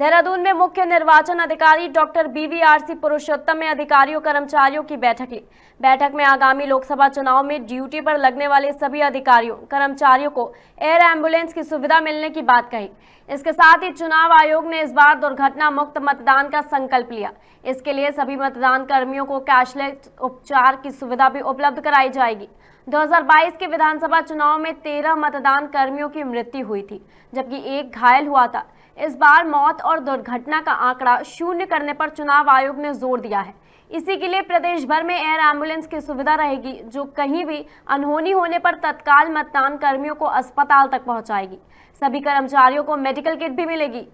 देहरादून में मुख्य निर्वाचन अधिकारी डॉक्टर बीवीआरसी पुरुषोत्तम ने अधिकारियों कर्मचारियों की बैठक ली बैठक में आगामी लोकसभा चुनाव में ड्यूटी पर लगने वाले सभी अधिकारियों कर्मचारियों को एयर एम्बुलेंस की सुविधा मिलने की बात कही इसके साथ ही चुनाव आयोग ने इस बार दुर्घटना मुक्त मतदान का संकल्प लिया इसके लिए सभी मतदान कर्मियों को कैशलेस उपचार की सुविधा भी उपलब्ध कराई जाएगी 2022 के विधानसभा चुनाव में 13 मतदान कर्मियों की मृत्यु हुई थी जबकि एक घायल हुआ था इस बार मौत और दुर्घटना का आंकड़ा शून्य करने पर चुनाव आयोग ने जोर दिया है इसी के लिए प्रदेश भर में एयर एम्बुलेंस की सुविधा रहेगी जो कहीं भी अनहोनी होने पर तत्काल मतदान कर्मियों को अस्पताल तक पहुंचाएगी सभी कर्मचारियों को मेडिकल किट भी मिलेगी